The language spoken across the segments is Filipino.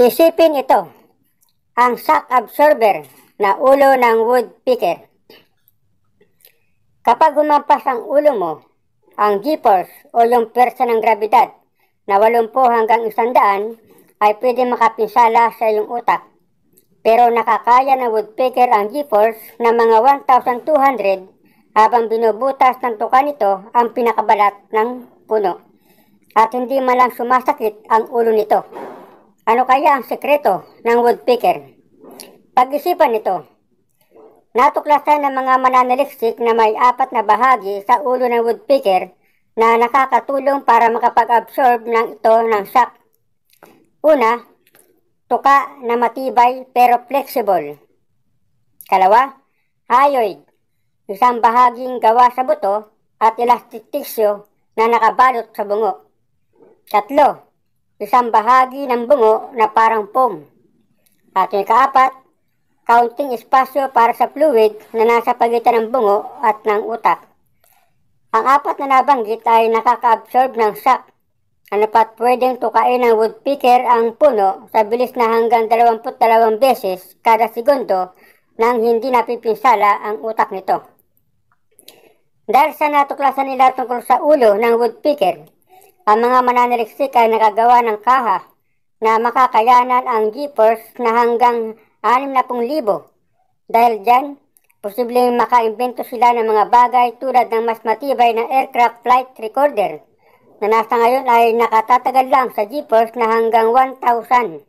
Sisipin ito, ang shock absorber na ulo ng woodpecker. Kapag humampas ang ulo mo, ang g-force o yung persa ng grabidad na 80 hanggang 100 ay pwede makapinsala sa iyong utak. Pero nakakaya ng woodpecker ang g-force na mga 1,200 habang binubutas ng tuka nito ang pinakabalat ng puno. At hindi malang sumasakit ang ulo nito. Ano kaya ang sekreto ng woodpecker? Pag-isipan ito. Natuklasan ng mga mananaliksik na may apat na bahagi sa ulo ng woodpecker na nakakatulong para makapag-absorb ng ito ng shock. Una, tuka na matibay pero flexible. Kalawa, hyoid, isang bahaging gawa sa buto at elastic tissue na nakabalot sa bungo. Katlo, isang bahagi ng bungo na parang foam. At kaapat, kaunting espasyo para sa fluid na nasa pagitan ng bungo at ng utak. Ang apat na nabanggit ay nakaka-absorb ng shock. Ano pat pwedeng tukain ng woodpecker ang puno sa bilis na hanggang 22 beses kada segundo nang hindi napipinsala ang utak nito. Dahil sa natuklasan nila tungkol sa ulo ng woodpecker, ang mga mananaliksik ay nakagawa ng kaha na makakayanan ang GeForce na hanggang 60,000. Dahil dyan, posibleng makaimbento sila ng mga bagay tulad ng mas matibay na aircraft flight recorder na nasa ngayon ay nakatatagal lang sa GeForce na hanggang 1,000.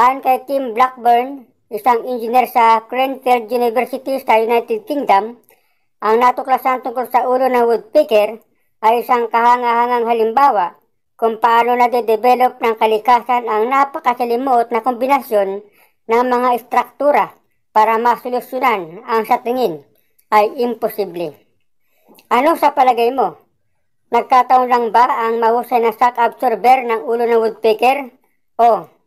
Ayon kay Tim Blackburn, isang engineer sa Cranfield University sa United Kingdom, ang natuklasan tungkol sa ulo ng woodpecker ay isang kahangahangang halimbawa kung paano nade-develop ng kalikasan ang napakasalimuot na kombinasyon ng mga istruktura para masolusyonan ang sa tingin ay imposible. Ano sa palagay mo? Nagkataon lang ba ang mahusay na shock absorber ng ulo ng woodpecker? O